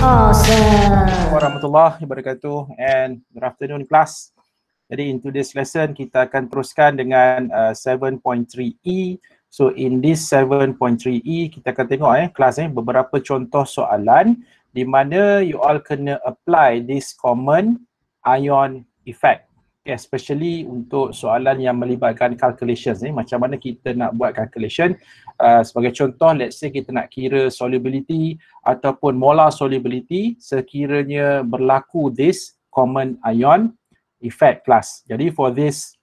Assalamualaikum Warahmatullahi wabarakatuh and good afternoon class. Jadi in today's lesson kita akan teruskan dengan uh, 7.3E. E. So in this 7.3E e, kita akan tengok eh kelas eh beberapa contoh soalan di mana you all kena apply this common ion effect especially untuk soalan yang melibatkan calculations ni eh, macam mana kita nak buat calculation uh, sebagai contoh let's say kita nak kira solubility ataupun molar solubility sekiranya berlaku this common ion effect plus jadi for this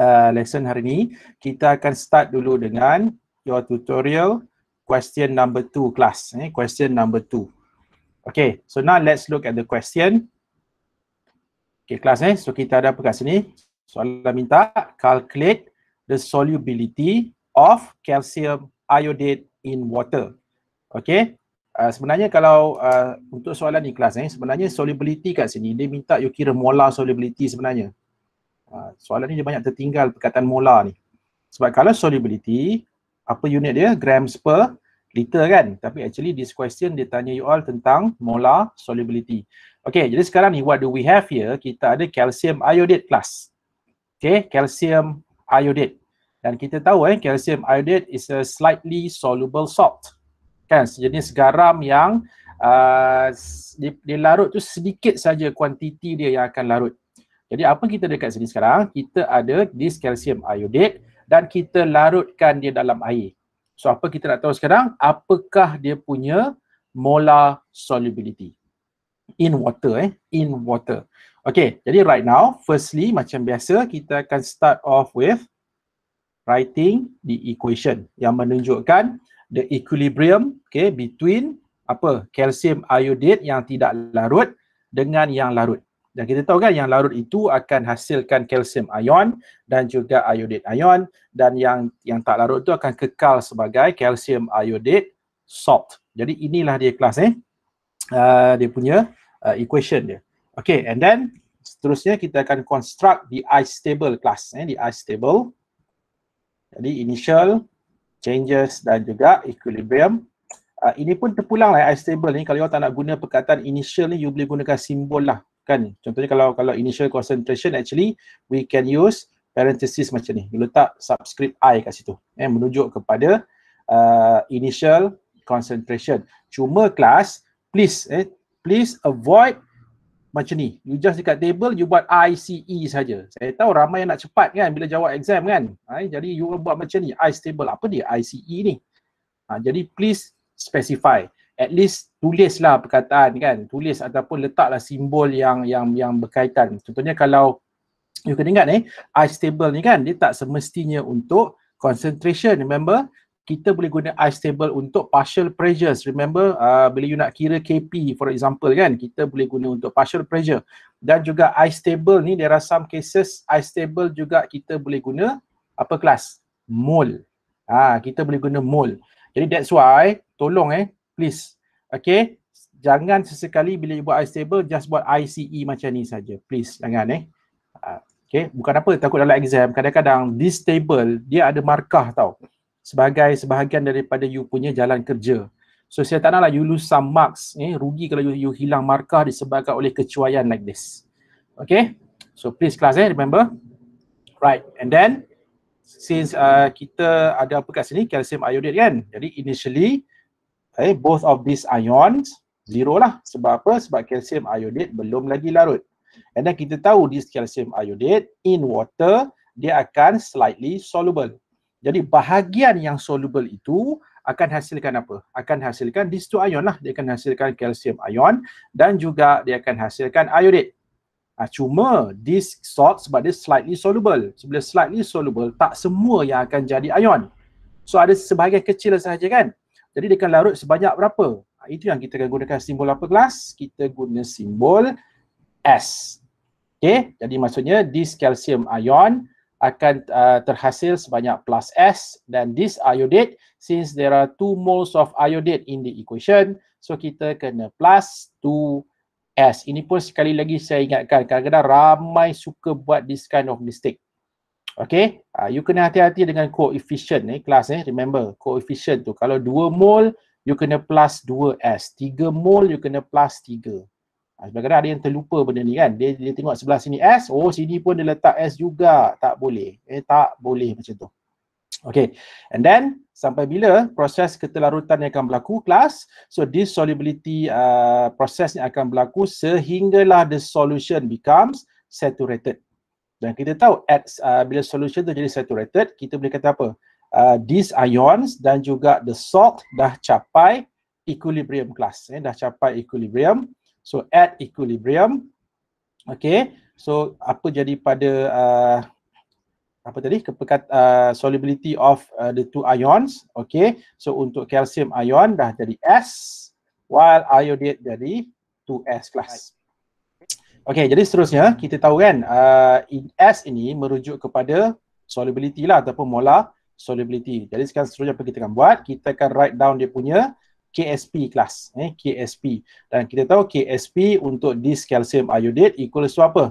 uh, lesson hari ni kita akan start dulu dengan your tutorial question number two class eh, question number two. okay so now let's look at the question Okay, kelas ni. Eh? So, kita ada apa kat sini? Soalan minta, calculate the solubility of calcium iodate in water. Okay. Uh, sebenarnya kalau uh, untuk soalan ni kelas ni, eh? sebenarnya solubility kat sini, dia minta you kira molar solubility sebenarnya. Uh, soalan ni dia banyak tertinggal perkataan molar ni. Sebab kalau solubility, apa unit dia? Grams per liter kan? Tapi actually this question dia tanya you all tentang molar solubility. Okay, jadi sekarang ni what do we have here? Kita ada calcium iodate plus. Okay, calcium iodate. Dan kita tahu eh, calcium iodate is a slightly soluble salt. Kan, sejenis garam yang uh, di, di larut tu sedikit saja kuantiti dia yang akan larut. Jadi apa kita dekat sini sekarang? Kita ada this calcium iodate dan kita larutkan dia dalam air. So apa kita nak tahu sekarang? Apakah dia punya molar solubility? in water eh in water okay jadi right now firstly macam biasa kita akan start off with writing the equation yang menunjukkan the equilibrium okay between apa calcium iodate yang tidak larut dengan yang larut dan kita tahu kan yang larut itu akan hasilkan calcium ion dan juga iodate ion dan yang yang tak larut itu akan kekal sebagai calcium iodate salt. Jadi inilah dia kelas eh uh, dia punya uh, equation dia. Okay, and then seterusnya kita akan construct the ice stable class, eh, the ice stable. Jadi initial changes dan juga equilibrium. Uh, ini pun terpulang lah ice stable ni. Kalau awak tak nak guna perkataan initial ni, you boleh gunakan simbol lah. Kan? Contohnya kalau kalau initial concentration actually we can use parenthesis macam ni. You letak subscript i kat situ. Eh, menunjuk kepada uh, initial concentration. Cuma class please eh please avoid macam ni you just dekat table you buat ICE saja saya tahu ramai yang nak cepat kan bila jawab exam kan eh, jadi you buat macam ni I stable apa dia ICE ni ha, jadi please specify at least tulislah perkataan kan tulis ataupun letaklah simbol yang yang yang berkaitan contohnya kalau you kena ingat eh I stable ni kan dia tak semestinya untuk concentration remember kita boleh guna ice table untuk partial pressures. Remember uh, bila you nak kira KP for example kan, kita boleh guna untuk partial pressure. Dan juga ice table ni there are some cases ice table juga kita boleh guna apa kelas? Mole. Ha, kita boleh guna mole. Jadi that's why tolong eh please. Okay. Jangan sesekali bila you buat ice table just buat ICE macam ni saja. Please jangan eh. Ha, okay. Bukan apa takut dalam exam. Kadang-kadang this table dia ada markah tau sebagai sebahagian daripada you punya jalan kerja. So saya tak naklah you lose some marks, eh, rugi kalau you, you hilang markah disebabkan oleh kecuaian like this. Okay, so please class eh, remember. Right, and then since uh, kita ada apa kat sini, calcium iodide kan? Jadi initially, eh, both of these ions, zero lah. Sebab apa? Sebab calcium iodide belum lagi larut. And then kita tahu this calcium iodide in water, dia akan slightly soluble. Jadi bahagian yang soluble itu akan hasilkan apa? Akan hasilkan these two ion lah. Dia akan hasilkan kalsium ion dan juga dia akan hasilkan iodate. Ha, cuma this salt sebab dia slightly soluble. Sebab so, slightly soluble, tak semua yang akan jadi ion. So ada sebahagian kecil sahaja kan? Jadi dia akan larut sebanyak berapa? Ha, itu yang kita akan gunakan simbol apa kelas? Kita guna simbol S. Okay, jadi maksudnya this calcium ion akan uh, terhasil sebanyak plus S dan this iodate since there are two moles of iodate in the equation so kita kena plus 2S. Ini pun sekali lagi saya ingatkan kadang-kadang ramai suka buat this kind of mistake. Okay, uh, you kena hati-hati dengan coefficient ni eh, kelas ni. Eh. Remember coefficient tu kalau 2 mol, you kena plus 2S. 3 mol, you kena plus 3. Ah, Sebab kadang ada yang terlupa benda ni kan. Dia, dia tengok sebelah sini S, oh sini pun dia letak S juga. Tak boleh. Eh tak boleh macam tu. Okay. And then sampai bila proses ketelarutan yang akan berlaku kelas. So this solubility uh, process ni akan berlaku sehinggalah the solution becomes saturated. Dan kita tahu at, uh, bila solution tu jadi saturated, kita boleh kata apa? Uh, these ions dan juga the salt dah capai equilibrium class. Eh, dah capai equilibrium So at equilibrium, okay. So apa jadi pada uh, apa tadi kepekat uh, solubility of uh, the two ions, okay. So untuk calcium ion dah jadi S, while iodate jadi 2S class. Okay, jadi seterusnya kita tahu kan uh, S ini merujuk kepada solubility lah ataupun molar solubility. Jadi sekarang seterusnya apa kita akan buat? Kita akan write down dia punya KSP kelas eh KSP dan kita tahu KSP untuk this calcium iodate equal to apa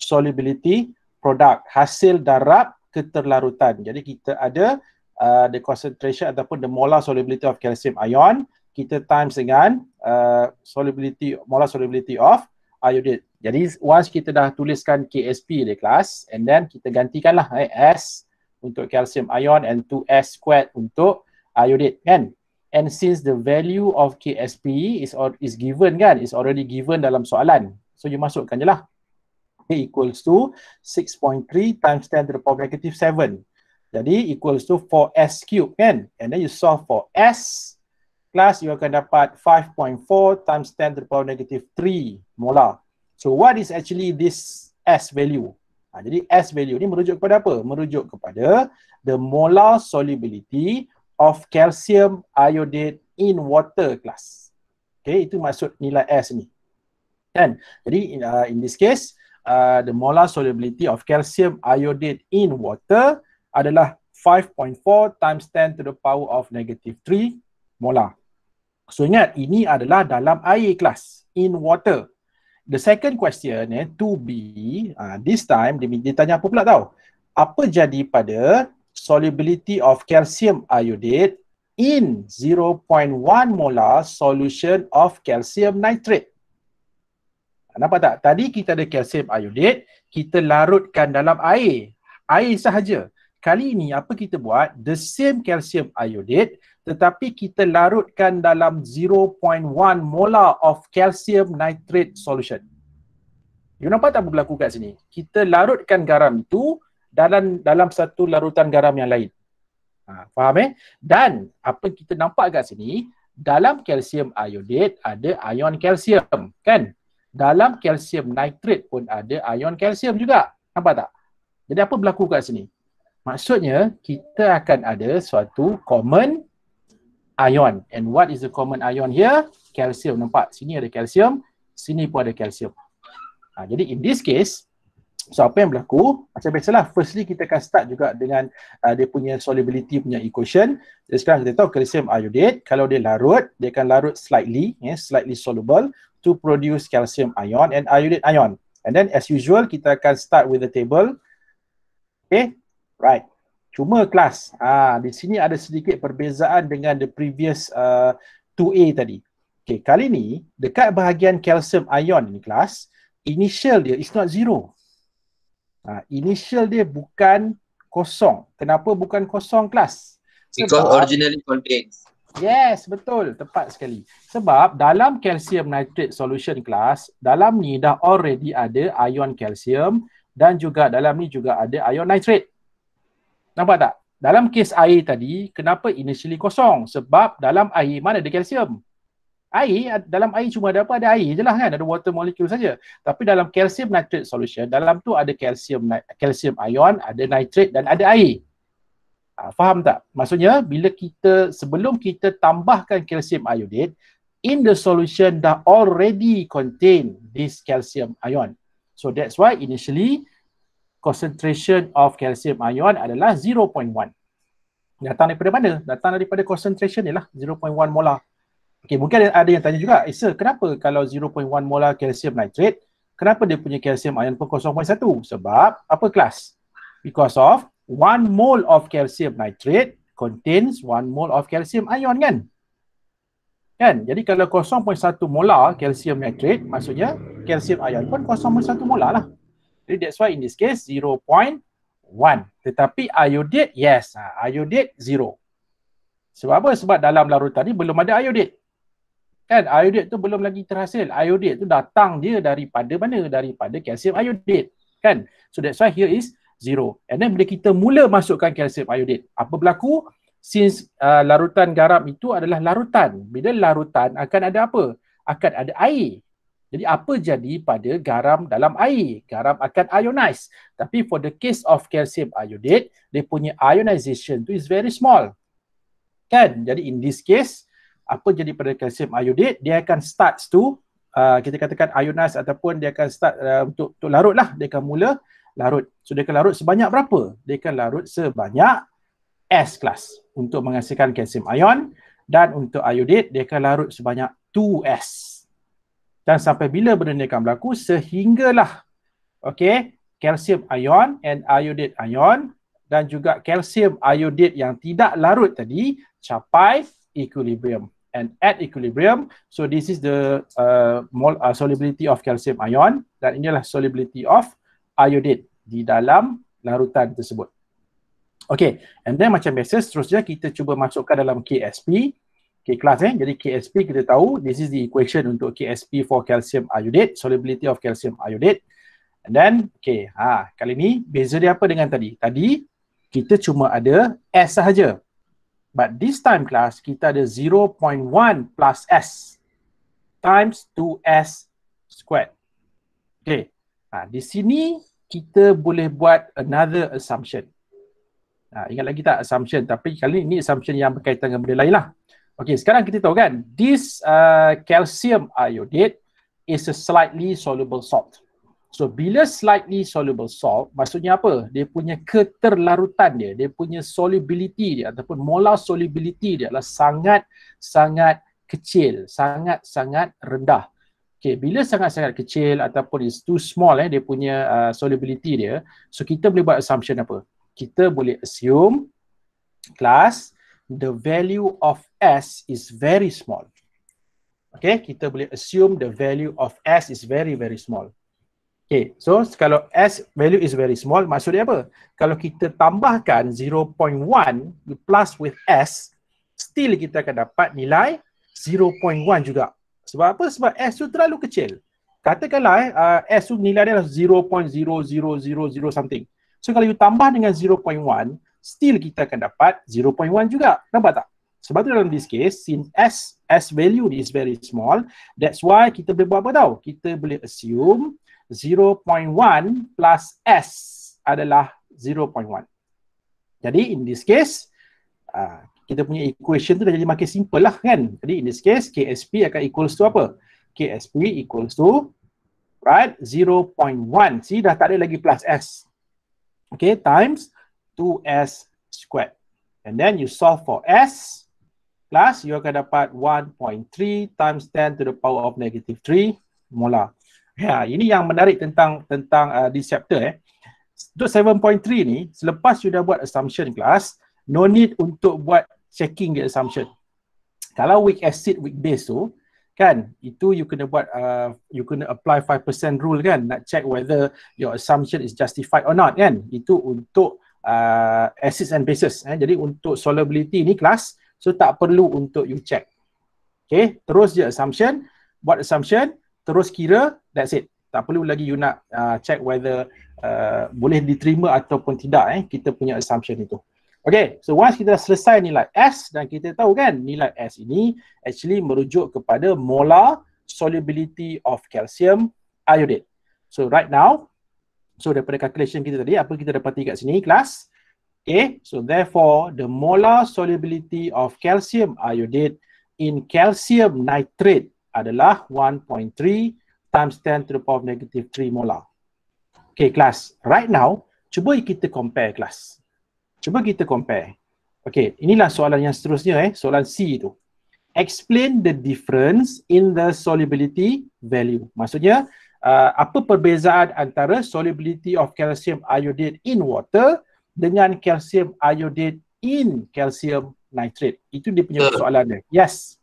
solubility product hasil darab keterlarutan jadi kita ada uh, the concentration ataupun the molar solubility of calcium ion kita times dengan uh, solubility molar solubility of iodate jadi once kita dah tuliskan KSP di kelas and then kita gantikanlah eh, S untuk calcium ion and 2S squared untuk iodate kan and since the value of KSP is or is given kan is already given dalam soalan so you masukkan je lah K equals to 6.3 times 10 to the power negative 7 jadi equals to 4s cube kan and then you solve for s plus you akan dapat 5.4 times 10 to the power negative 3 molar so what is actually this s value ha, jadi s value ni merujuk kepada apa merujuk kepada the molar solubility of calcium iodate in water class. Okay, itu maksud nilai S ni. Kan? Jadi in, uh, in this case, uh, the molar solubility of calcium iodate in water adalah 5.4 times 10 to the power of negative 3 molar. So ingat, ini adalah dalam air class in water. The second question, eh, 2B, uh, this time dia, dia tanya apa pula tau? Apa jadi pada solubility of calcium iodate in 0.1 molar solution of calcium nitrate. Nampak tak? Tadi kita ada calcium iodate, kita larutkan dalam air. Air sahaja. Kali ini apa kita buat? The same calcium iodate tetapi kita larutkan dalam 0.1 molar of calcium nitrate solution. You nampak tak apa berlaku kat sini? Kita larutkan garam itu dalam dalam satu larutan garam yang lain. Ha, faham eh? Dan apa kita nampak kat sini, dalam kalsium iodate ada ion kalsium, kan? Dalam kalsium nitrate pun ada ion kalsium juga. Nampak tak? Jadi apa berlaku kat sini? Maksudnya kita akan ada suatu common ion. And what is the common ion here? Kalsium. Nampak? Sini ada kalsium, sini pun ada kalsium. Ha, jadi in this case, So apa yang berlaku, macam biasalah firstly kita akan start juga dengan uh, dia punya solubility punya equation. Jadi sekarang kita tahu calcium iodate kalau dia larut, dia akan larut slightly, yeah, slightly soluble to produce calcium ion and iodate ion. And then as usual kita akan start with the table. Okay, right. Cuma kelas, ah di sini ada sedikit perbezaan dengan the previous uh, 2A tadi. Okay, kali ni dekat bahagian calcium ion ni kelas, initial dia is not zero. Ha, initial dia bukan kosong. Kenapa bukan kosong kelas? Because Sebab, originally contains. Yes, betul. Tepat sekali. Sebab dalam calcium nitrate solution kelas, dalam ni dah already ada ion calcium dan juga dalam ni juga ada ion nitrate. Nampak tak? Dalam kes air tadi, kenapa initially kosong? Sebab dalam air mana ada calcium? air dalam air cuma ada apa ada air je lah kan ada water molecule saja tapi dalam calcium nitrate solution dalam tu ada calcium calcium ion ada nitrate dan ada air ha, faham tak maksudnya bila kita sebelum kita tambahkan calcium iodate in the solution dah already contain this calcium ion so that's why initially concentration of calcium ion adalah 0.1 datang daripada mana datang daripada concentration ni lah 0.1 molar Okay, mungkin ada yang tanya juga, eh, Isa, kenapa kalau 0.1 molar calcium nitrate, kenapa dia punya calcium ion pun 0.1? Sebab apa kelas? Because of 1 mole of calcium nitrate contains 1 mole of calcium ion kan? Kan? Jadi kalau 0.1 molar calcium nitrate, maksudnya calcium ion pun 0.1 molar lah. Jadi that's why in this case 0.1. Tetapi iodate, yes, ah, iodate 0. Sebab apa? Sebab dalam larutan ni belum ada iodate kan iodate tu belum lagi terhasil iodate tu datang dia daripada mana daripada calcium iodate kan so that's why here is zero and then bila kita mula masukkan calcium iodate apa berlaku since uh, larutan garam itu adalah larutan bila larutan akan ada apa akan ada air jadi apa jadi pada garam dalam air garam akan ionize tapi for the case of calcium iodate dia punya ionization tu is very small kan jadi in this case apa jadi pada kalsium iodide dia akan start tu uh, kita katakan ionize ataupun dia akan start uh, untuk untuk larut lah dia akan mula larut so dia akan larut sebanyak berapa dia akan larut sebanyak S class untuk menghasilkan kalsium ion dan untuk iodide dia akan larut sebanyak 2S dan sampai bila benda ni akan berlaku sehinggalah okey kalsium ion and iodide ion dan juga kalsium iodide yang tidak larut tadi capai equilibrium and at equilibrium. So this is the uh, mol uh, solubility of calcium ion dan inilah solubility of iodate di dalam larutan tersebut. Okay, and then macam biasa seterusnya kita cuba masukkan dalam KSP. Okay, kelas eh. Jadi KSP kita tahu this is the equation untuk KSP for calcium iodate, solubility of calcium iodate. And then, okay, ha, kali ni beza dia apa dengan tadi? Tadi kita cuma ada S sahaja. But this time class, kita ada 0.1 plus S times 2S squared. Okay. Ha, di sini, kita boleh buat another assumption. Ha, ingat lagi tak assumption? Tapi kali ini, assumption yang berkaitan dengan benda lain lah. Okay, sekarang kita tahu kan, this uh, calcium iodate is a slightly soluble salt. So bila slightly soluble salt, maksudnya apa? Dia punya keterlarutan dia, dia punya solubility dia ataupun molar solubility dia adalah sangat-sangat kecil, sangat-sangat rendah. Okay, bila sangat-sangat kecil ataupun is too small eh, dia punya uh, solubility dia, so kita boleh buat assumption apa? Kita boleh assume class the value of S is very small. Okay, kita boleh assume the value of S is very very small. Okay, so kalau S value is very small, maksudnya apa? Kalau kita tambahkan 0.1 plus with S, still kita akan dapat nilai 0.1 juga. Sebab apa? Sebab S tu terlalu kecil. Katakanlah eh, uh, S tu nilai dia 0.0000 something. So kalau you tambah dengan 0.1, still kita akan dapat 0.1 juga. Nampak tak? Sebab tu dalam this case, since S, S value is very small, that's why kita boleh buat apa tau? Kita boleh assume 0.1 plus S adalah 0.1. Jadi in this case, uh, kita punya equation tu dah jadi makin simple lah kan. Jadi in this case, KSP akan equals to apa? KSP equals to right 0.1. See dah tak ada lagi plus S. Okay, times 2S squared. And then you solve for S plus you akan dapat 1.3 times 10 to the power of negative 3 molar. Ha, ini yang menarik tentang tentang uh, this chapter eh. Untuk 7.3 ni, selepas you dah buat assumption class, no need untuk buat checking the assumption. Kalau weak acid, weak base tu, kan, itu you kena buat, uh, you kena apply 5% rule kan, nak check whether your assumption is justified or not kan. Itu untuk uh, acids and bases. Eh. Jadi untuk solubility ni class, so tak perlu untuk you check. Okay, terus je assumption, buat assumption, terus kira that's it tak perlu lagi you nak uh, check whether uh, boleh diterima ataupun tidak eh kita punya assumption itu Okay, so once kita selesai nilai S dan kita tahu kan nilai S ini actually merujuk kepada molar solubility of calcium iodate. So right now, so daripada calculation kita tadi, apa kita dapat kat sini kelas? Okay, so therefore the molar solubility of calcium iodate in calcium nitrate adalah 1.3 times 10 to the power of negative 3 molar. Okay, kelas. Right now, cuba kita compare kelas. Cuba kita compare. Okay, inilah soalan yang seterusnya eh. Soalan C tu. Explain the difference in the solubility value. Maksudnya, uh, apa perbezaan antara solubility of calcium iodate in water dengan calcium iodate in calcium nitrate. Itu dia punya soalan dia. Yes.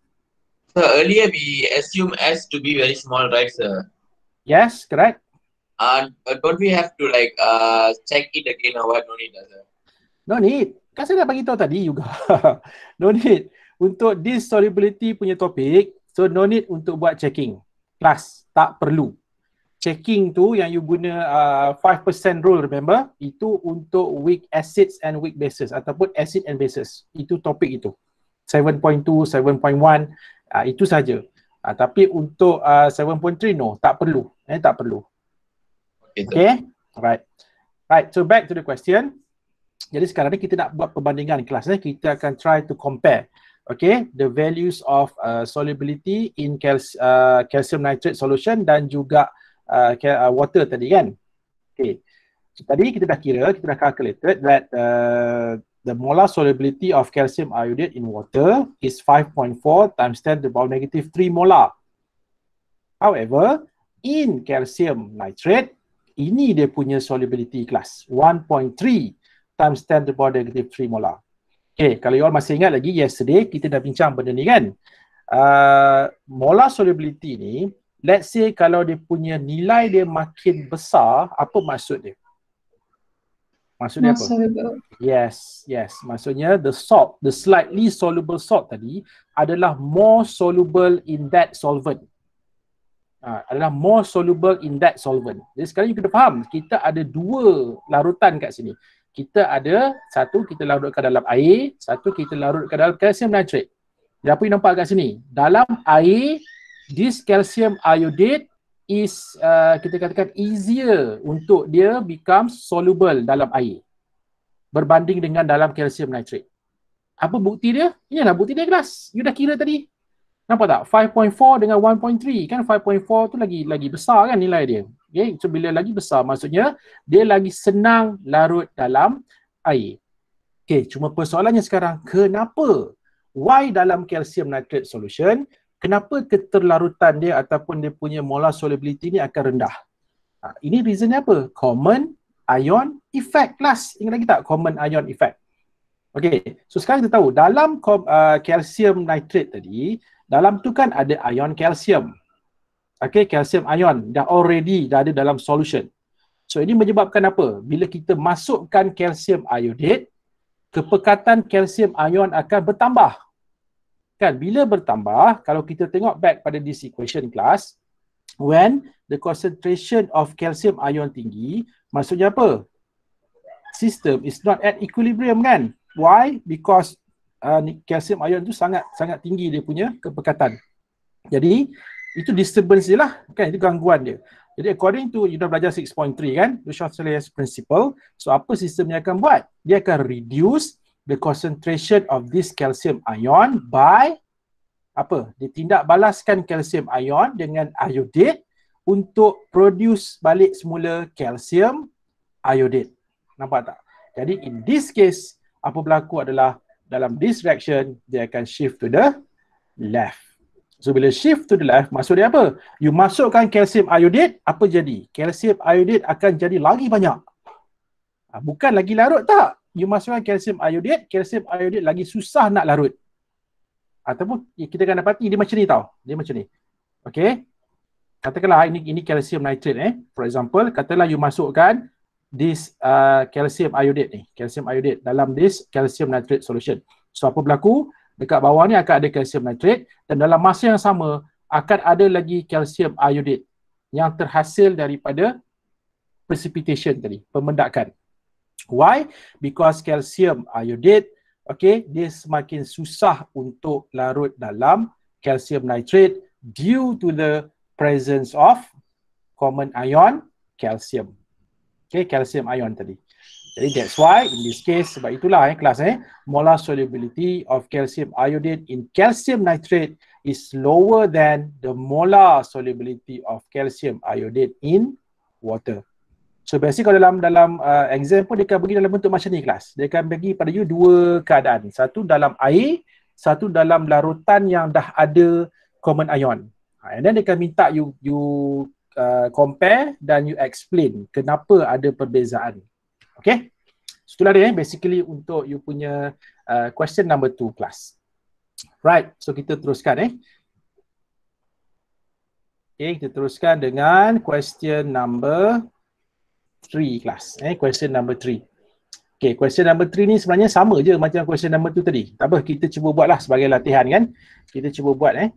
So earlier we assume S to be very small, right, sir? Yes, correct. And uh, don't we have to like uh, check it again or what? No need, sir. No need. Kasi dah bagi tahu tadi juga. no need. Untuk this solubility punya topik, so no need untuk buat checking. Plus, tak perlu. Checking tu yang you guna uh, 5% rule remember itu untuk weak acids and weak bases ataupun acid and bases itu topik itu 7.2 7.1 Uh, itu saja. Uh, tapi untuk uh, ah, 7.3 no, tak perlu. Eh tak perlu. Okay. Alright. Right, so back to the question. Jadi sekarang ni kita nak buat perbandingan kelas ni. Eh. Kita akan try to compare. Okay, the values of uh, solubility in cal- uh, calcium nitrate solution dan juga uh, uh, water tadi kan. Okay, so, tadi kita dah kira, kita dah calculated that uh, the molar solubility of calcium iodate in water is 5.4 times 10 to the power negative 3 molar. However, in calcium nitrate, ini dia punya solubility class 1.3 times 10 to the power negative 3 molar. Okay, kalau you all masih ingat lagi yesterday kita dah bincang benda ni kan. Uh, molar solubility ni, let's say kalau dia punya nilai dia makin besar, apa maksud dia? Maksudnya apa? Yes, yes. Maksudnya the salt, the slightly soluble salt tadi adalah more soluble in that solvent. Ha, adalah more soluble in that solvent. Jadi sekarang kita kena faham, kita ada dua larutan kat sini. Kita ada satu kita larutkan dalam air, satu kita larutkan dalam calcium nitrate. Jadi apa yang nampak kat sini? Dalam air, this calcium iodate is uh, kita katakan easier untuk dia become soluble dalam air berbanding dengan dalam calcium nitrate. Apa bukti dia? Inilah bukti dia kelas. You dah kira tadi. Nampak tak? 5.4 dengan 1.3 kan 5.4 tu lagi lagi besar kan nilai dia. Okay, so bila lagi besar maksudnya dia lagi senang larut dalam air. Okay, cuma persoalannya sekarang kenapa? Why dalam calcium nitrate solution kenapa keterlarutan dia ataupun dia punya molar solubility ni akan rendah. Ha, ini reason apa? Common ion effect plus. Ingat lagi tak common ion effect? Okay, so sekarang kita tahu dalam uh, calcium uh, nitrate tadi, dalam tu kan ada ion calcium. Okay, calcium ion dah already dah ada dalam solution. So ini menyebabkan apa? Bila kita masukkan calcium iodate, kepekatan calcium ion akan bertambah kan bila bertambah kalau kita tengok back pada this equation class when the concentration of calcium ion tinggi maksudnya apa system is not at equilibrium kan why because uh, calcium ion tu sangat sangat tinggi dia punya kepekatan jadi itu disturbance dia lah kan itu gangguan dia jadi according to you dah belajar 6.3 kan the Schwarzschild principle so apa sistem dia akan buat dia akan reduce the concentration of this calcium ion by apa? Ditindak balaskan calcium ion dengan iodate untuk produce balik semula calcium iodate. Nampak tak? Jadi in this case, apa berlaku adalah dalam this reaction, dia akan shift to the left. So bila shift to the left, maksud dia apa? You masukkan calcium iodate, apa jadi? Calcium iodate akan jadi lagi banyak. Ah, bukan lagi larut tak? you masukkan kalsium iodide, kalsium iodide lagi susah nak larut. Ataupun ya, kita akan dapat dia macam ni tau. Dia macam ni. Okay. Katakanlah ini ini calcium nitrate eh. For example, katalah you masukkan this uh, calcium iodide ni. Calcium iodide dalam this calcium nitrate solution. So apa berlaku? Dekat bawah ni akan ada calcium nitrate dan dalam masa yang sama akan ada lagi calcium iodide yang terhasil daripada precipitation tadi, pemendakan. Why? Because calcium iodate, okay, dia semakin susah untuk larut dalam calcium nitrate due to the presence of common ion calcium. Okay, calcium ion tadi. Jadi that's why in this case, sebab itulah eh, kelas eh, molar solubility of calcium iodate in calcium nitrate is lower than the molar solubility of calcium iodate in water. So basically kalau dalam dalam uh, exam pun dia akan bagi dalam bentuk macam ni kelas. Dia akan bagi pada you dua keadaan. Satu dalam air, satu dalam larutan yang dah ada common ion. Ha, and then dia akan minta you you uh, compare dan you explain kenapa ada perbezaan. Okay? So itulah dia eh, basically untuk you punya uh, question number two kelas. Right, so kita teruskan eh. Okay, kita teruskan dengan question number 3 kelas. Eh, question number 3. Okay, question number 3 ni sebenarnya sama je macam question number 2 tadi. Tak apa, kita cuba buatlah sebagai latihan kan. Kita cuba buat eh.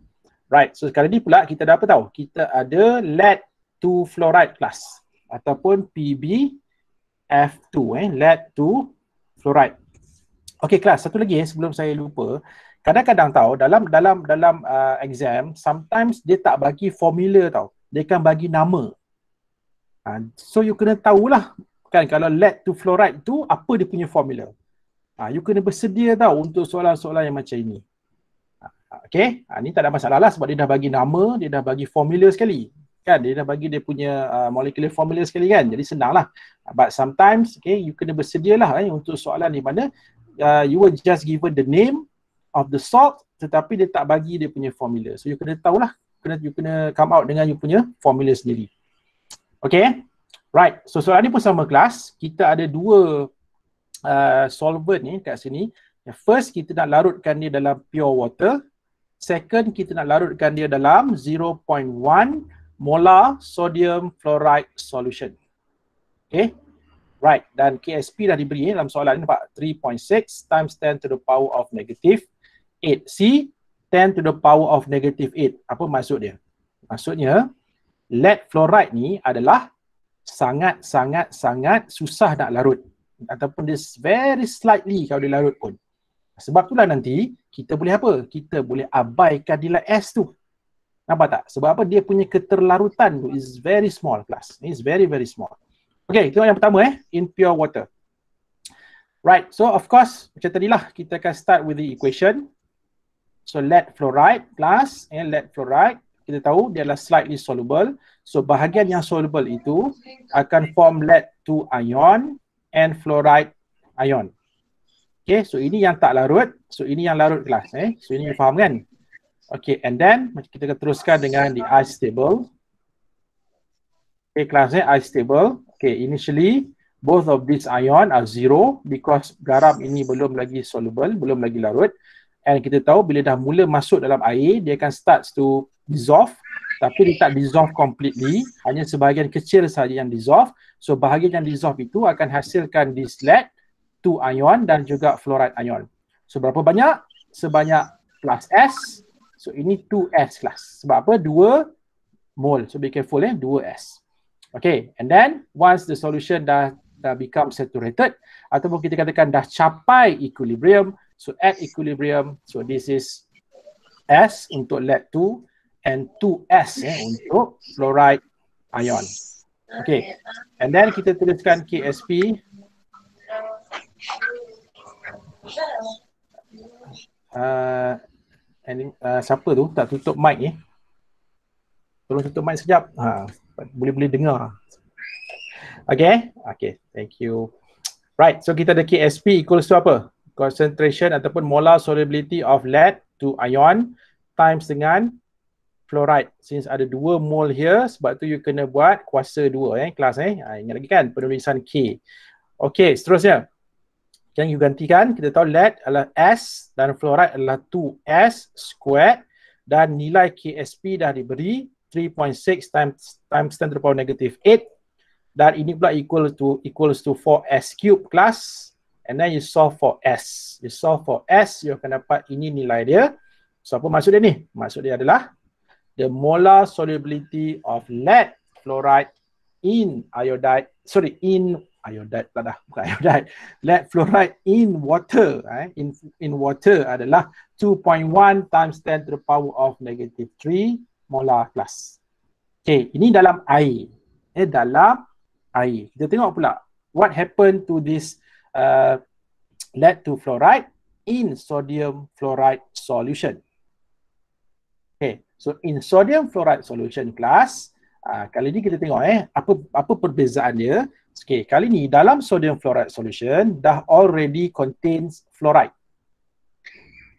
Right, so sekarang ni pula kita ada apa tahu? Kita ada lead to fluoride kelas ataupun PBF2 eh, lead to fluoride. Okay kelas, satu lagi eh sebelum saya lupa. Kadang-kadang tahu dalam dalam dalam uh, exam sometimes dia tak bagi formula tahu. Dia kan bagi nama. Ah, so you kena tahulah kan kalau lead to fluoride tu apa dia punya formula. Ha, you kena bersedia tau untuk soalan-soalan yang macam ini. Ah, okay, ha, ni tak ada masalah lah sebab dia dah bagi nama, dia dah bagi formula sekali. Kan, dia dah bagi dia punya uh, molecular formula sekali kan. Jadi senang lah. But sometimes, okay, you kena bersedia lah eh, untuk soalan di mana uh, you were just given the name of the salt tetapi dia tak bagi dia punya formula. So you kena tahulah, kena, you kena come out dengan you punya formula sendiri. Okay, right. So soalan ni pun sama kelas. Kita ada dua uh, solvent ni kat sini. First, kita nak larutkan dia dalam pure water. Second, kita nak larutkan dia dalam 0.1 molar sodium fluoride solution. Okay, right. Dan KSP dah diberi dalam soalan ni nampak 3.6 times 10 to the power of negative 8. C 10 to the power of negative 8. Apa maksud dia? Maksudnya, lead fluoride ni adalah sangat sangat sangat susah nak larut ataupun dia very slightly kalau dia larut pun. Sebab itulah nanti kita boleh apa? Kita boleh abaikan nilai S tu. Nampak tak? Sebab apa dia punya keterlarutan tu is very small plus. is very very small. Okay, tengok yang pertama eh. In pure water. Right, so of course macam tadi lah kita akan start with the equation. So lead fluoride plus and eh, lead fluoride kita tahu dia adalah slightly soluble. So bahagian yang soluble itu akan form lead to ion and fluoride ion. Okay, so ini yang tak larut. So ini yang larut kelas. Eh? So ini you faham kan? Okay, and then kita teruskan dengan the ice stable. Okay, kelas eh? ice stable. Okay, initially both of these ion are zero because garam ini belum lagi soluble, belum lagi larut. And kita tahu bila dah mula masuk dalam air, dia akan start to dissolve tapi dia tak dissolve completely, hanya sebahagian kecil saja yang dissolve. So bahagian yang dissolve itu akan hasilkan this lead to ion dan juga fluoride ion. So berapa banyak? Sebanyak plus S. So ini 2S plus. Sebab apa? 2 mole. So be careful eh, 2S. Okay, and then once the solution dah dah become saturated ataupun kita katakan dah capai equilibrium, So at equilibrium, so this is S untuk lead 2 and 2S eh, untuk fluoride ion. Okay, and then kita tuliskan KSP. Uh, and, uh, siapa tu tak tutup mic ni? Eh? Tolong tutup mic sekejap. Ha, boleh-boleh dengar. Okay, okay, thank you. Right, so kita ada KSP equals to apa? concentration ataupun molar solubility of lead to ion times dengan fluoride since ada dua mole here sebab tu you kena buat kuasa dua eh kelas eh ha, ingat lagi kan penulisan K Okay, seterusnya yang you gantikan kita tahu lead adalah S dan fluoride adalah 2S squared dan nilai KSP dah diberi 3.6 times times 10 to the power negative 8 dan ini pula equal to equals to 4S cube kelas and then you solve for S. You solve for S, you akan dapat ini nilai dia. So apa maksud dia ni? Maksud dia adalah the molar solubility of lead fluoride in iodide, sorry, in iodide pula dah, bukan iodide. Lead fluoride in water, eh, in, in water adalah 2.1 times 10 to the power of negative 3 molar plus. Okay, ini dalam air. Eh, dalam air. Kita tengok pula what happened to this uh, led to fluoride in sodium fluoride solution. Okay, so in sodium fluoride solution class, uh, kali ni kita tengok eh, apa apa perbezaan dia. Okay, kali ni dalam sodium fluoride solution dah already contains fluoride.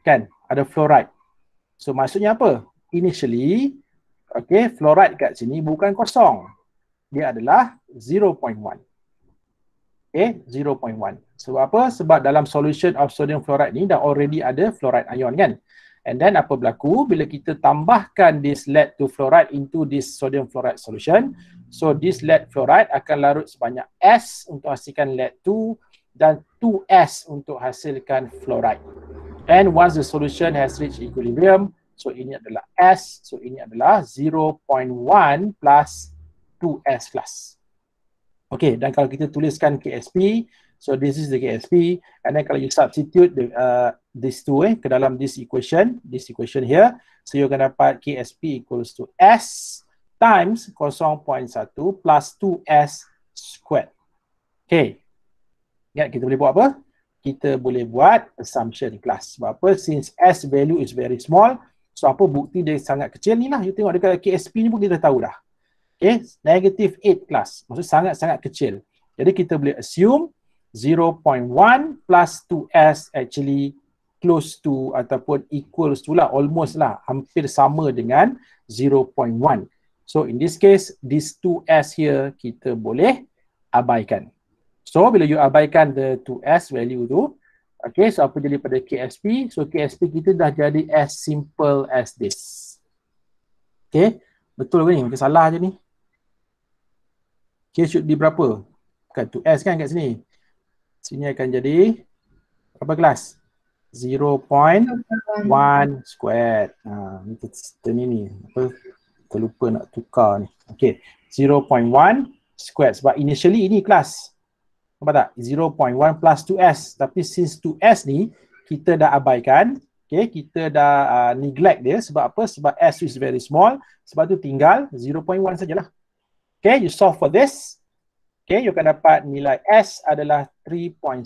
Kan, ada fluoride. So maksudnya apa? Initially, okay, fluoride kat sini bukan kosong. Dia adalah 0.1. Okay, 0.1. Sebab apa? Sebab dalam solution of sodium fluoride ni dah already ada fluoride ion kan. And then apa berlaku? Bila kita tambahkan this lead to fluoride into this sodium fluoride solution, so this lead fluoride akan larut sebanyak S untuk hasilkan lead 2 dan 2S untuk hasilkan fluoride. And once the solution has reached equilibrium, so ini adalah S, so ini adalah 0.1 plus 2S plus. Okay, dan kalau kita tuliskan KSP, So this is the KSP and then kalau you substitute the, uh, this two eh, ke dalam this equation, this equation here, so you akan dapat KSP equals to S times 0.1 plus 2S squared. Okay. Ingat kita boleh buat apa? Kita boleh buat assumption class. Sebab apa? Since S value is very small, so apa bukti dia sangat kecil ni lah. You tengok dekat KSP ni pun kita tahu dah. Okay. Negative 8 plus. Maksud sangat-sangat kecil. Jadi kita boleh assume 0.1 plus 2S actually close to ataupun equals to lah almost lah hampir sama dengan 0.1. So in this case, this 2S here kita boleh abaikan. So bila you abaikan the 2S value tu, okay so apa jadi pada KSP? So KSP kita dah jadi as simple as this. Okay, betul ke ni? Mungkin salah je ni. K should be berapa? Bukan 2S kan kat sini? sini akan jadi berapa kelas? 0.1 squared. Ha, kita ni ini. Apa? Terlupa nak tukar ni. Okay. 0.1 squared. Sebab initially ini kelas. Nampak tak? 0.1 plus 2s. Tapi since 2s ni, kita dah abaikan. Okay. Kita dah uh, neglect dia. Sebab apa? Sebab s is very small. Sebab tu tinggal 0.1 sajalah. Okay. You solve for this. Okay, you akan dapat nilai S adalah 3.6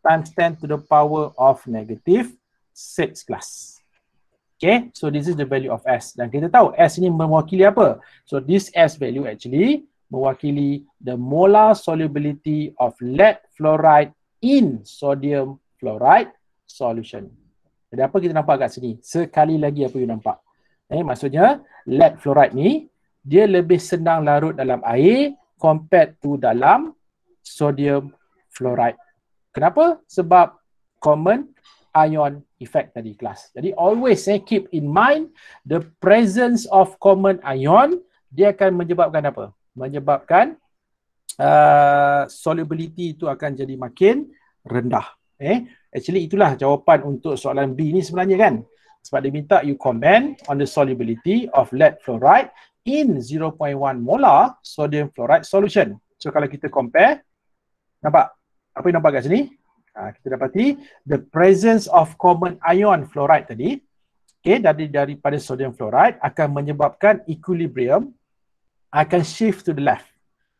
times 10 to the power of negative 6 plus. Okay, so this is the value of S. Dan kita tahu S ini mewakili apa? So this S value actually mewakili the molar solubility of lead fluoride in sodium fluoride solution. Jadi apa kita nampak kat sini? Sekali lagi apa you nampak? Eh, maksudnya lead fluoride ni dia lebih senang larut dalam air compared to dalam sodium fluoride. Kenapa? Sebab common ion effect tadi kelas. Jadi always eh, keep in mind the presence of common ion dia akan menyebabkan apa? Menyebabkan uh, solubility itu akan jadi makin rendah. Eh, actually itulah jawapan untuk soalan B ni sebenarnya kan. Sebab dia minta you comment on the solubility of lead fluoride in 0.1 molar sodium fluoride solution. So kalau kita compare, nampak? Apa yang nampak kat sini? Ha, kita dapati the presence of common ion fluoride tadi okay, dari daripada sodium fluoride akan menyebabkan equilibrium akan shift to the left.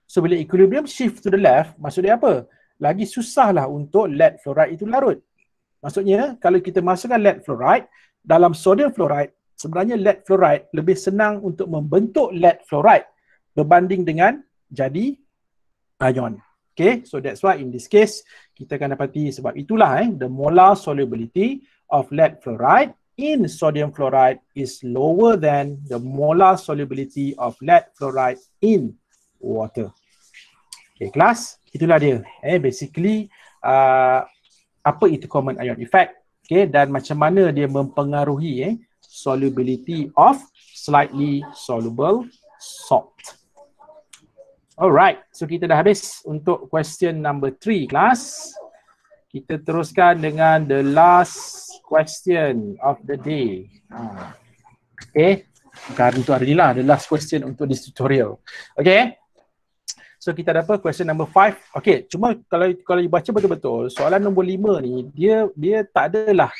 So bila equilibrium shift to the left, maksudnya apa? Lagi susahlah untuk lead fluoride itu larut. Maksudnya kalau kita masukkan lead fluoride dalam sodium fluoride, sebenarnya lead fluoride lebih senang untuk membentuk lead fluoride berbanding dengan jadi ion. Okay, so that's why in this case kita akan dapati sebab itulah eh, the molar solubility of lead fluoride in sodium fluoride is lower than the molar solubility of lead fluoride in water. Okay, kelas, itulah dia. Eh, basically, uh, apa itu common ion effect? Okay, dan macam mana dia mempengaruhi eh, solubility of slightly soluble salt. Alright, so kita dah habis untuk question number three. kelas. Kita teruskan dengan the last question of the day. Ha. Okay, bukan untuk hari ni lah, the last question untuk this tutorial. Okay, so kita ada apa? Question number five. Okay, cuma kalau kalau dibaca betul-betul, soalan nombor lima ni, dia dia tak adalah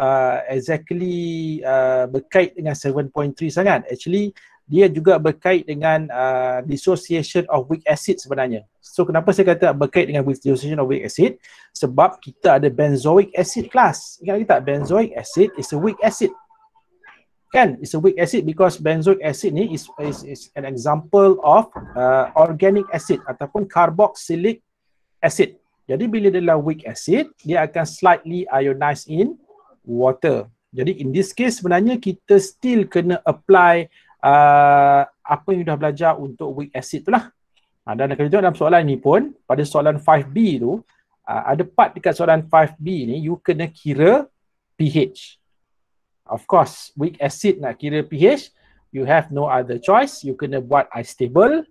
uh, exactly uh, berkait dengan 7.3 sangat actually dia juga berkait dengan uh, dissociation of weak acid sebenarnya so kenapa saya kata berkait dengan dissociation of weak acid sebab kita ada benzoic acid class ingat lagi tak benzoic acid is a weak acid kan it's a weak acid because benzoic acid ni is is, is an example of uh, organic acid ataupun carboxylic acid jadi bila dia dalam weak acid dia akan slightly ionize in water. Jadi in this case sebenarnya kita still kena apply uh, apa yang sudah belajar untuk weak acid tu lah. Ha, dan kalau tengok dalam soalan ni pun, pada soalan 5B tu, uh, ada part dekat soalan 5B ni, you kena kira pH. Of course, weak acid nak kira pH, you have no other choice. You kena buat I stable.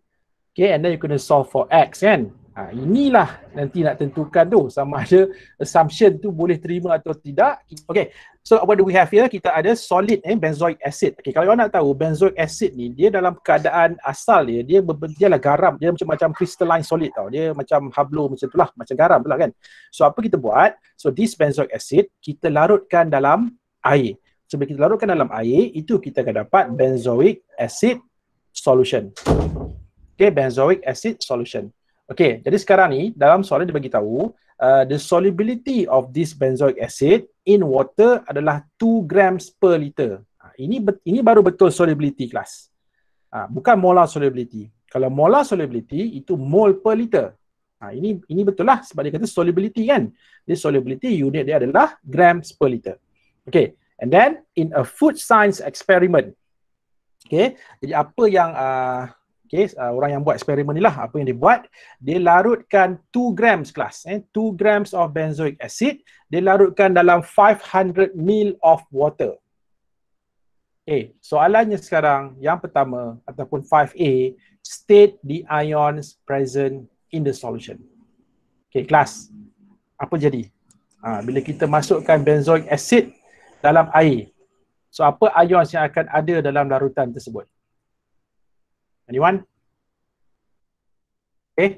Okay, and then you kena solve for X kan. Ha, inilah nanti nak tentukan tu sama ada assumption tu boleh terima atau tidak. Okay, so what do we have here? Kita ada solid eh, benzoic acid. Okay, kalau orang nak tahu benzoic acid ni dia dalam keadaan asal dia, dia, dia lah garam. Dia macam macam crystalline solid tau. Dia macam hablo macam tu lah, macam garam lah kan. So apa kita buat? So this benzoic acid kita larutkan dalam air. So kita larutkan dalam air, itu kita akan dapat benzoic acid solution. Okay, benzoic acid solution. Okay, jadi sekarang ni dalam soalan dia bagi tahu uh, the solubility of this benzoic acid in water adalah 2 grams per liter. Uh, ini be- ini baru betul solubility kelas. Uh, bukan molar solubility. Kalau molar solubility itu mol per liter. Uh, ini ini betul lah sebab dia kata solubility kan. Dia solubility unit dia adalah grams per liter. Okay, and then in a food science experiment. Okay, jadi apa yang uh, Okay, uh, orang yang buat eksperimen ni lah apa yang dia buat dia larutkan 2 grams kelas eh 2 grams of benzoic acid dia larutkan dalam 500 ml of water Okay, eh, soalannya sekarang yang pertama ataupun 5A state the ions present in the solution Okay, kelas apa jadi ha, bila kita masukkan benzoic acid dalam air so apa ions yang akan ada dalam larutan tersebut Anyone? Okay. Eh,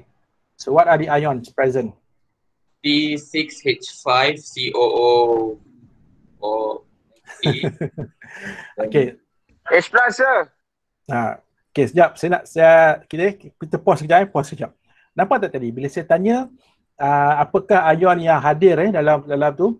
so what are the ions present? P6H5COO or Okay. H plus sir. Ha. Okay, sekejap. Saya nak, saya, kita, eh, kita pause sekejap. Eh. Pause sekejap. Nampak tak tadi? Bila saya tanya, uh, apakah ion yang hadir eh, dalam dalam tu,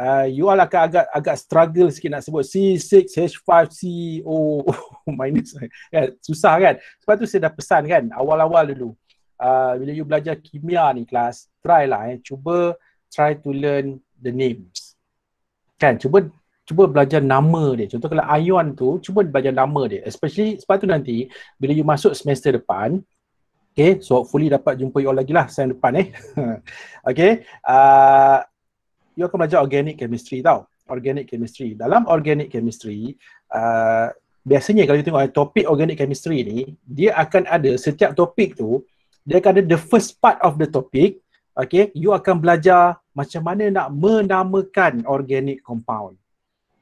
Uh, you all akan agak agak struggle sikit nak sebut C6H5CO minus kan susah kan sebab tu saya dah pesan kan awal-awal dulu uh, bila you belajar kimia ni kelas try lah eh cuba try to learn the names kan cuba cuba belajar nama dia contoh kalau ion tu cuba belajar nama dia especially sebab tu nanti bila you masuk semester depan okay so hopefully dapat jumpa you all lagi lah semester depan eh okay uh, you akan belajar organic chemistry tau. Organic chemistry. Dalam organic chemistry, uh, biasanya kalau you tengok eh, topik organic chemistry ni, dia akan ada setiap topik tu, dia akan ada the first part of the topic, okay, you akan belajar macam mana nak menamakan organic compound.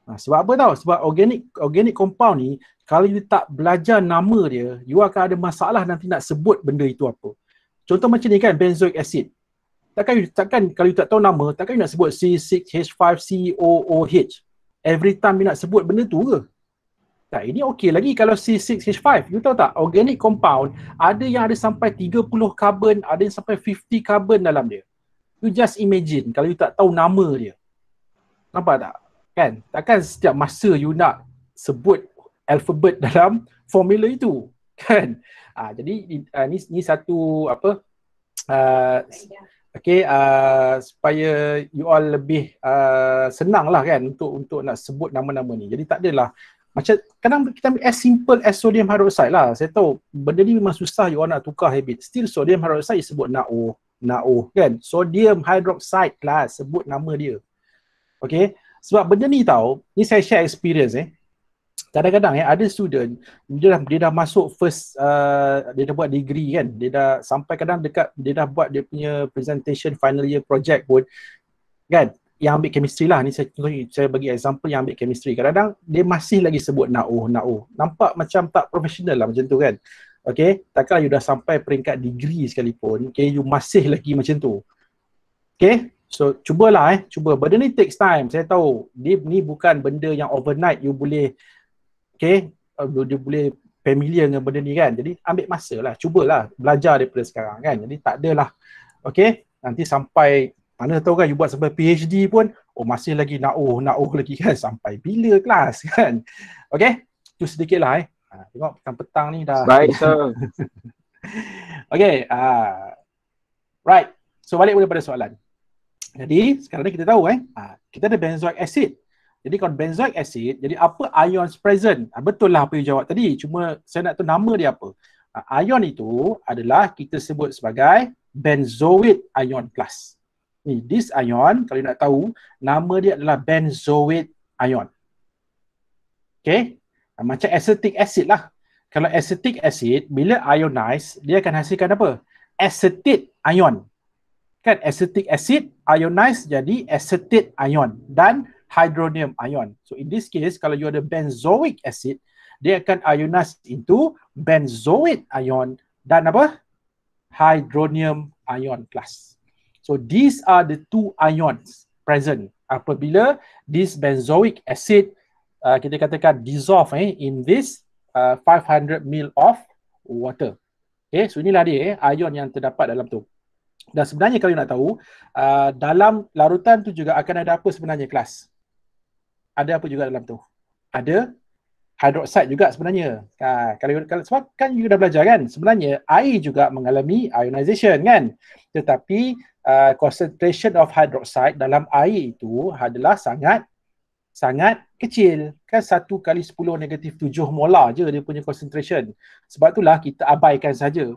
Ha, sebab apa tau? Sebab organic organic compound ni, kalau you tak belajar nama dia, you akan ada masalah nanti nak sebut benda itu apa. Contoh macam ni kan, benzoic acid. Takkan takkan kalau you tak tahu nama, takkan you nak sebut C6H5COOH? Every time you nak sebut benda tu ke? Tak, ini okey lagi kalau C6H5. You tahu tak, organic compound ada yang ada sampai 30 carbon, ada yang sampai 50 carbon dalam dia. You just imagine kalau you tak tahu nama dia. Nampak tak? Kan? Takkan setiap masa you nak sebut alphabet dalam formula itu. Kan? Ha, jadi ha, ni, ni satu apa? Uh, okay uh, supaya you all lebih uh, senang lah kan untuk untuk nak sebut nama-nama ni jadi tak adalah macam kadang kita ambil as simple as sodium hydroxide lah saya tahu benda ni memang susah you all nak tukar habit still sodium hydroxide sebut NaO NaO kan sodium hydroxide lah sebut nama dia okay sebab benda ni tahu ni saya share experience eh kadang-kadang ya ada student dia dah dia dah masuk first uh, dia dah buat degree kan dia dah sampai kadang dekat dia dah buat dia punya presentation final year project pun kan yang ambil chemistry lah ni saya saya bagi example yang ambil chemistry kadang-kadang dia masih lagi sebut nao oh, nao oh. nampak macam tak profesional lah macam tu kan okey takkan you dah sampai peringkat degree sekalipun okey you masih lagi macam tu okey So cubalah eh, cuba. Benda ni takes time. Saya tahu dia ni bukan benda yang overnight you boleh okay, uh, dia boleh familiar dengan benda ni kan. Jadi ambil masa lah, cubalah belajar daripada sekarang kan. Jadi tak adalah, okay, nanti sampai mana tahu kan you buat sampai PhD pun, oh masih lagi nak oh, nak oh lagi kan, sampai bila kelas kan. Okay, tu sedikit lah eh. Ha, tengok petang-petang ni dah. Baik, sir. okay, uh, ah, right. So balik pada soalan. Jadi sekarang ni kita tahu eh, ah, kita ada benzoic acid. Jadi kalau benzoic acid, jadi apa ions present? Ha, betul lah apa you jawab tadi. Cuma saya nak tahu nama dia apa. Ha, ion itu adalah kita sebut sebagai benzoic ion plus. Ni, this ion kalau nak tahu, nama dia adalah benzoic ion. Okay? Ha, macam acetic acid lah. Kalau acetic acid, bila ionize, dia akan hasilkan apa? Acetate ion. Kan acetic acid ionize jadi acetate ion. Dan hydronium ion. So in this case, kalau you ada benzoic acid, dia akan ionize into benzoate ion dan apa? Hydronium ion plus. So these are the two ions present apabila this benzoic acid uh, kita katakan dissolve eh, in this uh, 500 ml of water. Okay, so inilah dia eh, ion yang terdapat dalam tu. Dan sebenarnya kalau nak tahu, uh, dalam larutan tu juga akan ada apa sebenarnya kelas ada apa juga dalam tu? Ada hidroksid juga sebenarnya. Ha, kalau, kalau sebab kan you dah belajar kan, sebenarnya air juga mengalami ionization kan. Tetapi uh, concentration of hidroksid dalam air itu adalah sangat sangat kecil. Kan satu kali sepuluh negatif tujuh molar je dia punya concentration. Sebab itulah kita abaikan saja.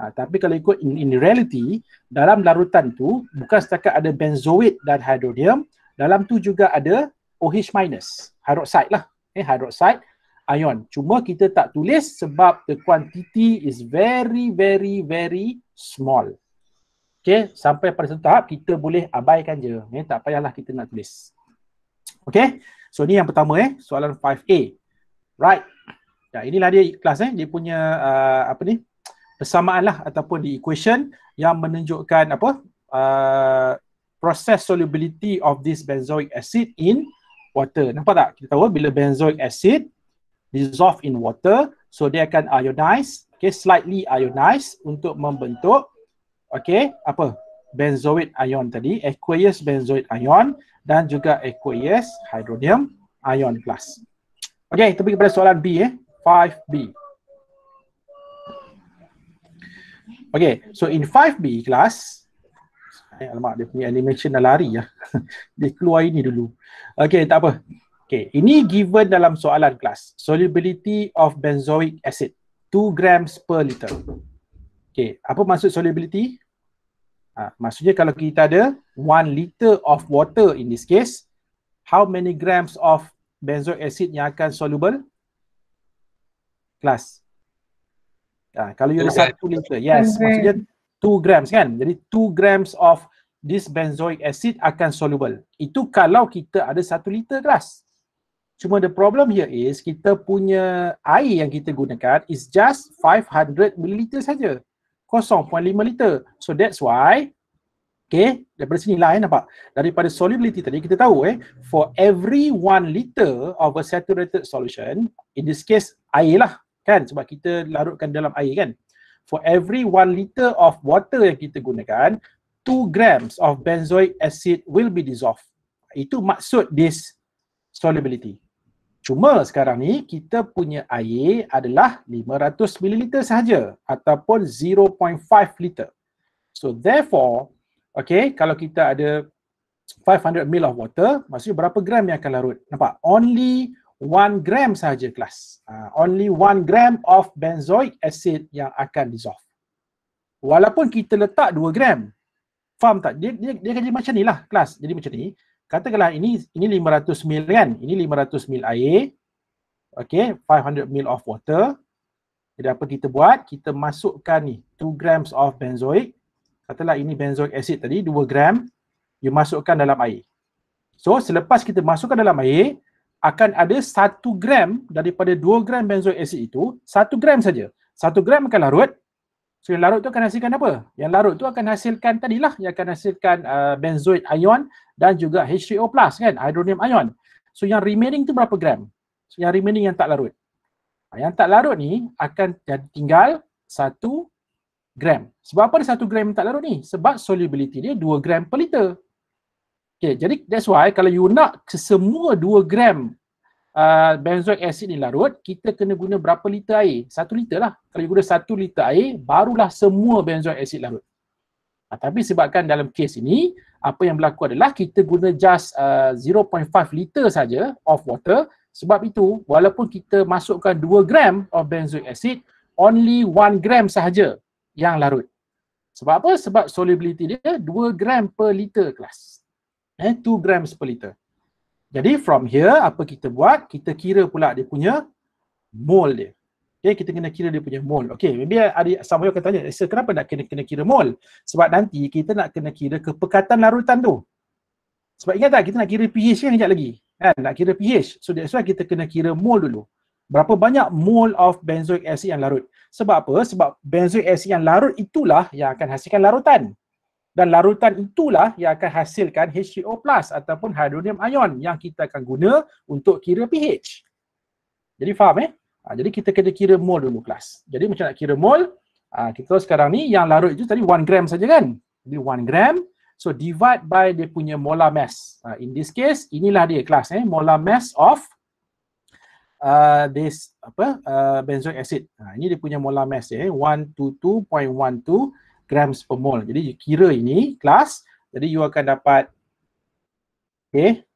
Ha, tapi kalau ikut in, in reality, dalam larutan tu bukan setakat ada benzoate dan hydronium, dalam tu juga ada OH minus hydroxide lah eh hydroxide ion cuma kita tak tulis sebab the quantity is very very very small Okay, sampai pada satu tahap kita boleh abaikan je. Eh, tak payahlah kita nak tulis. Okay, so ni yang pertama eh, soalan 5A. Right, ya, inilah dia kelas eh, dia punya uh, apa ni, persamaan lah ataupun the equation yang menunjukkan apa, uh, process solubility of this benzoic acid in water. Nampak tak? Kita tahu bila benzoic acid dissolve in water, so dia akan ionize, okay, slightly ionize untuk membentuk okay, apa? benzoic ion tadi, aqueous benzoic ion dan juga aqueous hydronium ion plus. Okay, kita pergi kepada soalan B eh. 5B. Okay, so in 5B class, Eh, alamak, dia punya animation dah lari lah. dia keluar ini dulu. Okay, tak apa. Okay, ini given dalam soalan kelas. Solubility of benzoic acid. 2 grams per liter. Okay, apa maksud solubility? Ha, maksudnya kalau kita ada 1 liter of water in this case, how many grams of benzoic acid yang akan soluble? Kelas. Ha, kalau you ada 1 liter, yes. Maksudnya 2 grams kan jadi 2 grams of this benzoic acid akan soluble itu kalau kita ada 1 liter gelas cuma the problem here is kita punya air yang kita gunakan is just 500 ml saja 0.5 liter so that's why Okay, daripada sini lah eh, nampak. Daripada solubility tadi, kita tahu eh, for every one liter of a saturated solution, in this case, air lah. Kan, sebab kita larutkan dalam air kan for every one liter of water yang kita gunakan two grams of benzoic acid will be dissolved itu maksud this solubility cuma sekarang ni kita punya air adalah 500 ml sahaja ataupun 0.5 liter so therefore okay kalau kita ada 500 ml of water maksudnya berapa gram yang akan larut nampak only One gram sahaja kelas. Uh, only one gram of benzoic acid yang akan dissolve. Walaupun kita letak dua gram. Faham tak? Dia, dia, dia kerja macam ni lah kelas. Jadi macam ni. Katakanlah ini ini 500 ml kan. Ini 500 ml air. Okay. 500 ml of water. Jadi apa kita buat? Kita masukkan ni two grams of benzoic. Katalah ini benzoic acid tadi dua gram. You masukkan dalam air. So selepas kita masukkan dalam air, akan ada satu gram daripada dua gram benzoic acid itu, satu gram saja. satu gram akan larut. So yang larut tu akan hasilkan apa? Yang larut tu akan hasilkan tadilah yang akan hasilkan uh, benzoic ion dan juga H3O plus kan, hydronium ion. So yang remaining tu berapa gram? So yang remaining yang tak larut. Ha, yang tak larut ni akan tinggal satu gram. Sebab apa ada 1 gram yang tak larut ni? Sebab solubility dia dua gram per liter. Okay, jadi that's why kalau you nak semua 2 gram uh, benzoic acid ni larut, kita kena guna berapa liter air? 1 liter lah. Kalau you guna 1 liter air, barulah semua benzoic acid larut. Uh, tapi sebabkan dalam kes ini, apa yang berlaku adalah kita guna just uh, 0.5 liter saja of water. Sebab itu, walaupun kita masukkan 2 gram of benzoic acid, only 1 gram sahaja yang larut. Sebab apa? Sebab solubility dia 2 gram per liter kelas eh 2 grams per liter. Jadi from here apa kita buat? Kita kira pula dia punya mole dia. Okay, eh, kita kena kira dia punya mole. Okay, maybe ada some of you akan tanya, Sir, kenapa nak kena kena kira mole? Sebab nanti kita nak kena kira kepekatan larutan tu. Sebab ingat tak, kita nak kira pH kan sekejap lagi. Kan? Nak kira pH. So that's why kita kena kira mole dulu. Berapa banyak mole of benzoic acid yang larut. Sebab apa? Sebab benzoic acid yang larut itulah yang akan hasilkan larutan dan larutan itulah yang akan hasilkan H2O plus ataupun hydronium ion yang kita akan guna untuk kira pH. Jadi faham eh? Ha, jadi kita kena kira mol dulu kelas. Jadi macam nak kira mol, ha, kita sekarang ni yang larut itu tadi 1 gram saja kan? Jadi 1 gram, so divide by dia punya molar mass. Ha, in this case, inilah dia kelas eh, molar mass of uh, this apa uh, benzoic acid. Ha, ini dia punya molar mass eh, 122.12 grams per mole. Jadi you kira ini kelas, jadi you akan dapat okay,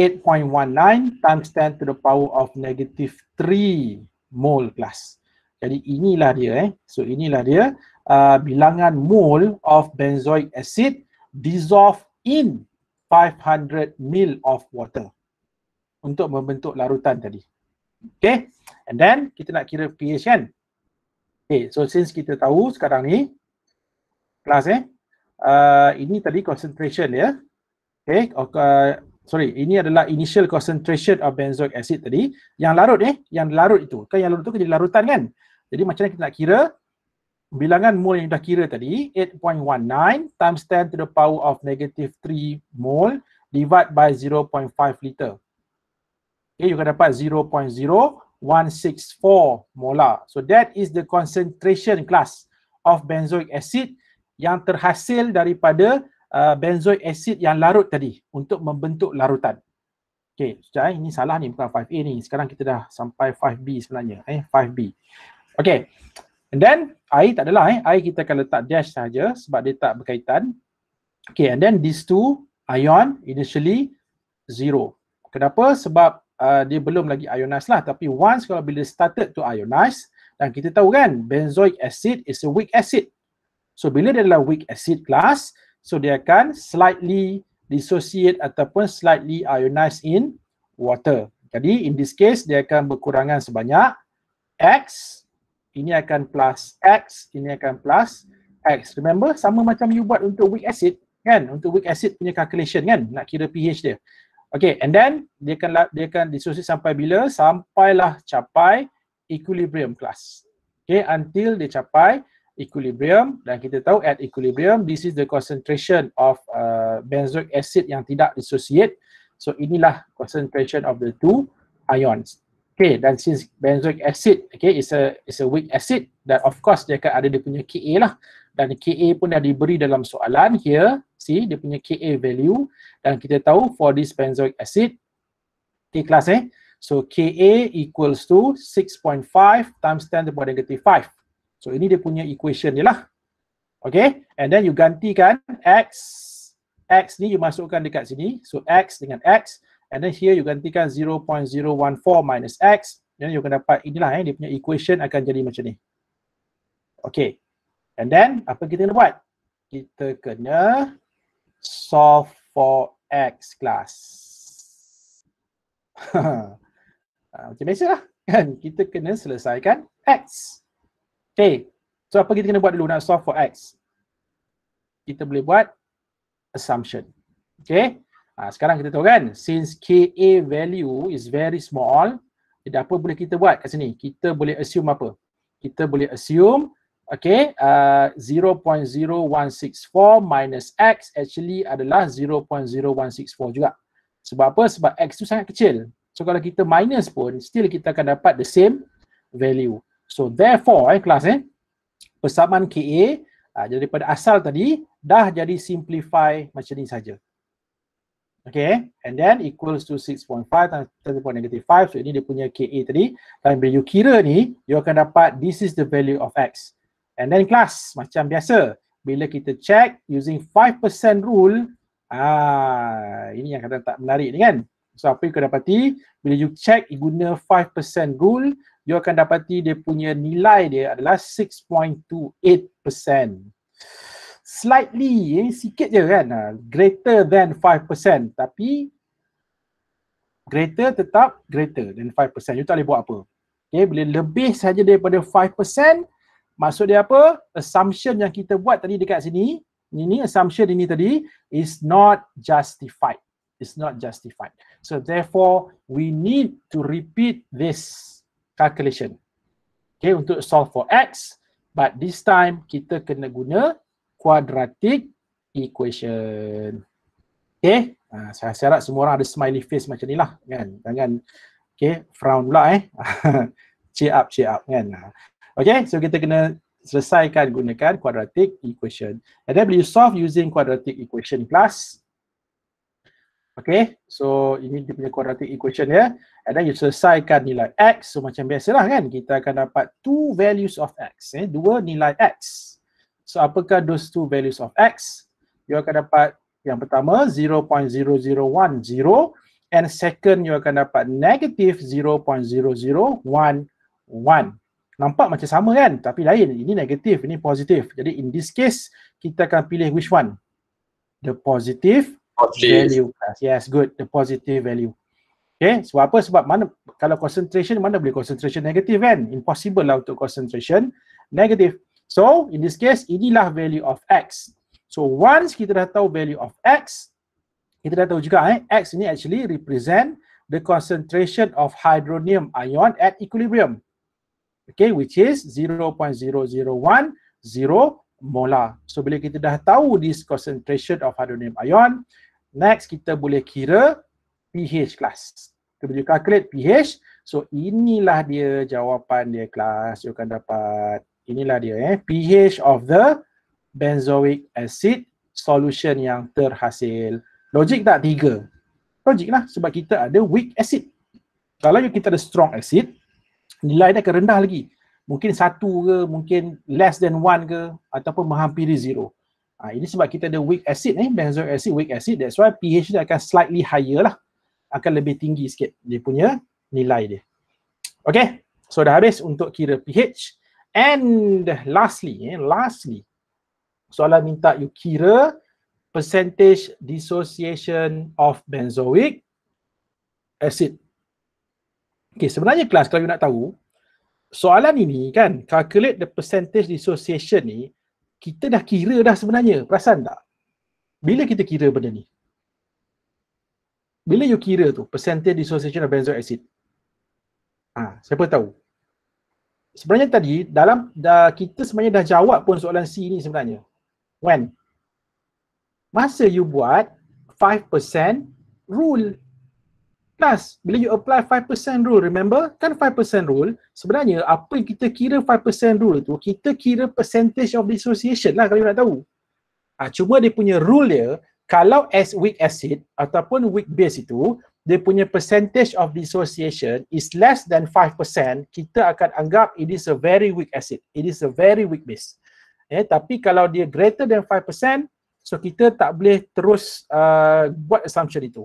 8.19 times 10 to the power of negative 3 mole kelas. Jadi inilah dia eh. So inilah dia uh, bilangan mole of benzoic acid dissolved in 500 ml of water untuk membentuk larutan tadi. Okay, and then kita nak kira pH kan? Okay, so since kita tahu sekarang ni kelas eh. Uh, ini tadi concentration ya. Yeah. Okay, uh, sorry, ini adalah initial concentration of benzoic acid tadi. Yang larut eh, yang larut itu. Kan yang larut itu jadi larutan kan? Jadi macam mana kita nak kira? Bilangan mol yang dah kira tadi, 8.19 times 10 to the power of negative 3 mole divide by 0.5 liter. Okay, you akan dapat 0.0164 molar. So that is the concentration class of benzoic acid yang terhasil daripada uh, benzoic acid yang larut tadi untuk membentuk larutan. Okey, sekejap eh. ini salah ni bukan 5A ni. Sekarang kita dah sampai 5B sebenarnya. Eh, 5B. Okey. And then air tak adalah eh. Air kita akan letak dash saja sebab dia tak berkaitan. Okey, and then these two ion initially zero. Kenapa? Sebab uh, dia belum lagi ionize lah. Tapi once kalau bila started to ionize, dan kita tahu kan benzoic acid is a weak acid. So bila dia dalam weak acid class, so dia akan slightly dissociate ataupun slightly ionize in water. Jadi in this case dia akan berkurangan sebanyak X, ini akan plus X, ini akan plus X. Remember sama macam you buat untuk weak acid kan? Untuk weak acid punya calculation kan? Nak kira pH dia. Okay and then dia akan dia akan dissociate sampai bila? Sampailah capai equilibrium class. Okay until dia capai equilibrium dan kita tahu at equilibrium this is the concentration of uh, benzoic acid yang tidak dissociate so inilah concentration of the two ions okay dan since benzoic acid okay is a is a weak acid that of course dia akan ada dia punya Ka lah dan Ka pun dah diberi dalam soalan here see dia punya Ka value dan kita tahu for this benzoic acid okay kelas eh so Ka equals to 6.5 times 10 to the power negative 5 So ini dia punya equation dia lah. Okay, and then you gantikan x, x ni you masukkan dekat sini. So x dengan x, and then here you gantikan 0.014 minus x. Then you akan dapat inilah eh, dia punya equation akan jadi macam ni. Okay, and then apa kita nak buat? Kita kena solve for x class. Ah, macam biasa lah kita kena selesaikan x. Okay, so apa kita kena buat dulu nak solve for X? Kita boleh buat assumption. Okay, ha, ah, sekarang kita tahu kan, since KA value is very small, jadi apa boleh kita buat kat sini? Kita boleh assume apa? Kita boleh assume Okay, uh, 0.0164 minus X actually adalah 0.0164 juga. Sebab apa? Sebab X tu sangat kecil. So kalau kita minus pun, still kita akan dapat the same value. So therefore eh kelas eh persamaan KA uh, ah, daripada asal tadi dah jadi simplify macam ni saja. Okay and then equals to 6.5 times 10 negative 5 so ini dia punya KA tadi dan bila you kira ni you akan dapat this is the value of X and then kelas macam biasa bila kita check using 5% rule ah ini yang kata tak menarik ni kan So apa yang kau dapati? Bila you check you guna 5% rule, you akan dapati dia punya nilai dia adalah 6.28%. Slightly, eh, sikit je kan? Ha, greater than 5% tapi greater tetap greater than 5%. You tak boleh buat apa. Okay, bila lebih saja daripada 5%, maksud dia apa? Assumption yang kita buat tadi dekat sini, ini assumption ini tadi is not justified is not justified. So therefore, we need to repeat this calculation. Okay, untuk solve for x, but this time kita kena guna quadratic equation. Okay, uh, saya harap semua orang ada smiley face macam ni lah kan. Jangan, okay, frown pula eh. cheer up, cheer up kan. Okay, so kita kena selesaikan gunakan quadratic equation. And then you solve using quadratic equation plus Okay, so ini dia punya quadratic equation ya. And then you selesaikan nilai x. So macam biasalah kan, kita akan dapat two values of x. Eh? Dua nilai x. So apakah those two values of x? You akan dapat yang pertama 0.0010 and second you akan dapat negative 0.0011. Nampak macam sama kan? Tapi lain. Ini negatif, ini positif. Jadi in this case, kita akan pilih which one? The positive positive value. Yes, good. The positive value. Okay, sebab apa? Sebab mana kalau concentration mana boleh concentration negative kan? Impossible lah untuk concentration negative. So, in this case, inilah value of X. So, once kita dah tahu value of X, kita dah tahu juga eh, X ini actually represent the concentration of hydronium ion at equilibrium. Okay, which is 0.0010 molar. So, bila kita dah tahu this concentration of hydronium ion, Next, kita boleh kira pH kelas. Kita boleh calculate pH. So, inilah dia jawapan dia kelas. You akan dapat. Inilah dia eh. pH of the benzoic acid solution yang terhasil. Logik tak? Tiga. Logik lah sebab kita ada weak acid. Kalau kita ada strong acid, nilai dia akan rendah lagi. Mungkin satu ke, mungkin less than one ke, ataupun menghampiri zero. Ha, ini sebab kita ada weak acid ni, eh, benzoic acid, weak acid. That's why pH dia akan slightly higher lah. Akan lebih tinggi sikit dia punya nilai dia. Okay, so dah habis untuk kira pH. And lastly, eh, lastly, soalan minta you kira percentage dissociation of benzoic acid. Okay, sebenarnya kelas kalau you nak tahu, soalan ini kan, calculate the percentage dissociation ni, kita dah kira dah sebenarnya. Perasan tak? Bila kita kira benda ni? Bila you kira tu, percentage dissociation of benzoic acid? Ha, siapa tahu? Sebenarnya tadi, dalam dah, kita sebenarnya dah jawab pun soalan C ni sebenarnya. When? Masa you buat 5% rule. Plus, bila you apply 5% rule, remember? Kan 5% rule, sebenarnya apa yang kita kira 5% rule tu, kita kira percentage of dissociation lah kalau you nak tahu. Ha, cuma dia punya rule dia, kalau as weak acid ataupun weak base itu, dia punya percentage of dissociation is less than 5%, kita akan anggap it is a very weak acid. It is a very weak base. Eh, tapi kalau dia greater than 5%, so kita tak boleh terus uh, buat assumption itu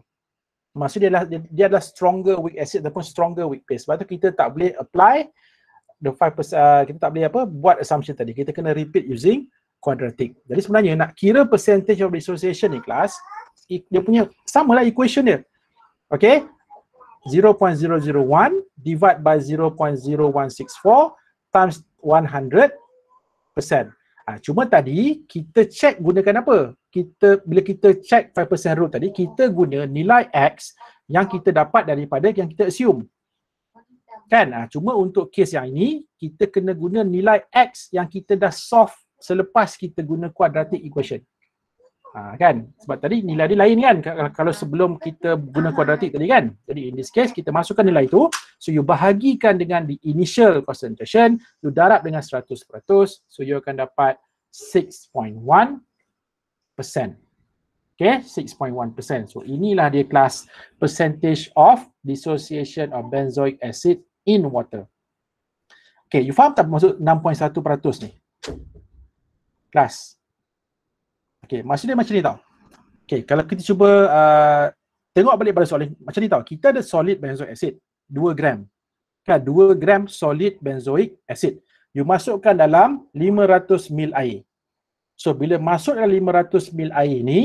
maksud dia adalah dia, dia adalah stronger weak acid, ataupun stronger weak base. sebab tu kita tak boleh apply the 5% uh, kita tak boleh apa buat assumption tadi kita kena repeat using quadratic jadi sebenarnya nak kira percentage of dissociation ni kelas dia punya samalah equation dia okay 0.001 divide by 0.0164 times 100% ha, ah, cuma tadi kita check gunakan apa kita bila kita check 5% rule tadi kita guna nilai x yang kita dapat daripada yang kita assume kan ha, cuma untuk kes yang ini kita kena guna nilai x yang kita dah solve selepas kita guna quadratic equation ha, kan sebab tadi nilai dia lain kan kalau sebelum kita guna quadratic tadi kan jadi in this case kita masukkan nilai itu so you bahagikan dengan the initial concentration you darab dengan 100% so you akan dapat 6.1 Okay, 6.1%. So inilah dia kelas percentage of dissociation of benzoic acid in water. Okay, you faham tak maksud 6.1% ni? Kelas. Okay, maksud dia macam ni tau. Okay, kalau kita cuba uh, tengok balik pada soalan macam ni tau. Kita ada solid benzoic acid, 2 gram. Kan, 2 gram solid benzoic acid. You masukkan dalam 500 ml air. So bila masuk dalam 500ml air ini,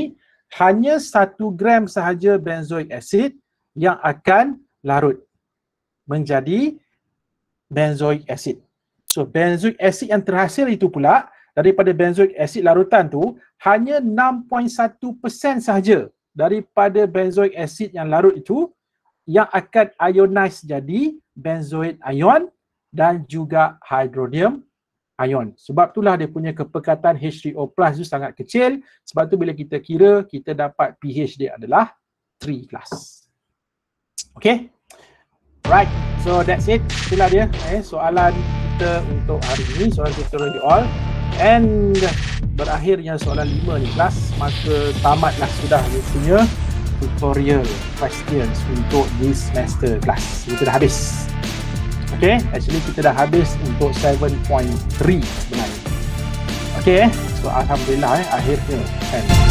hanya 1 gram sahaja benzoic acid yang akan larut menjadi benzoic acid. So benzoic acid yang terhasil itu pula daripada benzoic acid larutan tu hanya 6.1% sahaja daripada benzoic acid yang larut itu yang akan ionize jadi benzoate ion dan juga hydronium ion. Sebab itulah dia punya kepekatan H3O plus itu sangat kecil. Sebab tu bila kita kira, kita dapat pH dia adalah 3 plus. Okay? Right. So that's it. Itulah dia eh, soalan kita untuk hari ini. Soalan tutorial you all. And berakhirnya soalan 5 ni kelas. Maka tamatlah sudah dia punya tutorial questions untuk this semester kelas. Kita dah habis. Okay, actually kita dah habis untuk 7.3 sebenarnya. Okay, eh? so Alhamdulillah eh, akhirnya. Thanks.